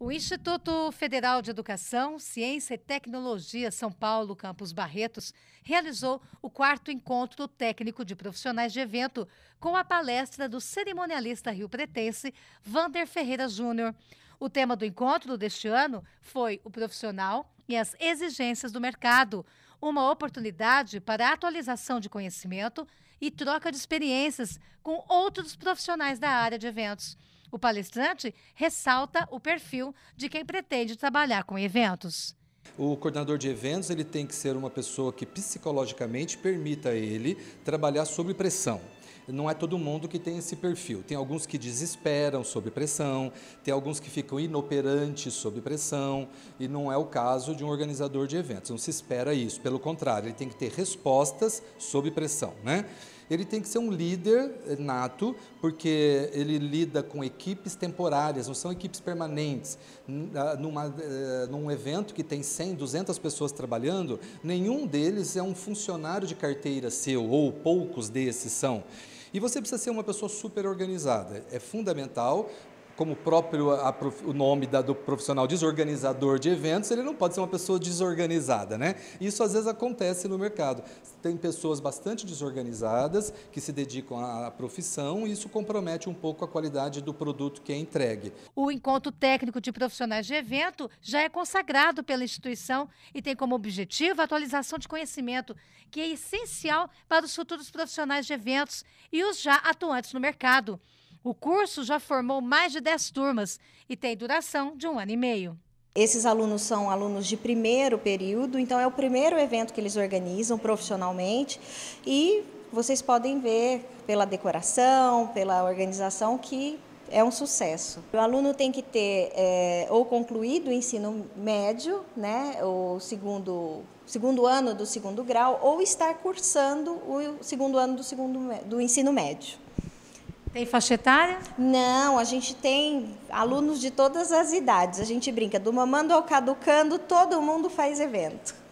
O Instituto Federal de Educação, Ciência e Tecnologia São Paulo, Campus Barretos, realizou o quarto encontro técnico de profissionais de evento com a palestra do cerimonialista rio-pretense Vander Ferreira Júnior. O tema do encontro deste ano foi o profissional e as exigências do mercado, uma oportunidade para atualização de conhecimento e troca de experiências com outros profissionais da área de eventos. O palestrante ressalta o perfil de quem pretende trabalhar com eventos. O coordenador de eventos ele tem que ser uma pessoa que psicologicamente permita a ele trabalhar sob pressão. Não é todo mundo que tem esse perfil. Tem alguns que desesperam sob pressão, tem alguns que ficam inoperantes sob pressão, e não é o caso de um organizador de eventos. Não se espera isso. Pelo contrário, ele tem que ter respostas sob pressão. Né? Ele tem que ser um líder eh, nato, porque ele lida com equipes temporárias, não são equipes permanentes. Ah, numa, eh, num evento que tem 100, 200 pessoas trabalhando, nenhum deles é um funcionário de carteira seu, ou poucos desses são. E você precisa ser uma pessoa super organizada. É fundamental como próprio a, o nome da, do profissional desorganizador de eventos, ele não pode ser uma pessoa desorganizada, né? Isso às vezes acontece no mercado. Tem pessoas bastante desorganizadas que se dedicam à, à profissão e isso compromete um pouco a qualidade do produto que é entregue. O encontro técnico de profissionais de evento já é consagrado pela instituição e tem como objetivo a atualização de conhecimento, que é essencial para os futuros profissionais de eventos e os já atuantes no mercado. O curso já formou mais de 10 turmas e tem duração de um ano e meio. Esses alunos são alunos de primeiro período, então é o primeiro evento que eles organizam profissionalmente e vocês podem ver pela decoração, pela organização que é um sucesso. O aluno tem que ter é, ou concluído o ensino médio, né, o segundo, segundo ano do segundo grau, ou estar cursando o segundo ano do, segundo, do ensino médio. Tem faixa etária? Não, a gente tem alunos de todas as idades. A gente brinca do mamando ao caducando, todo mundo faz evento.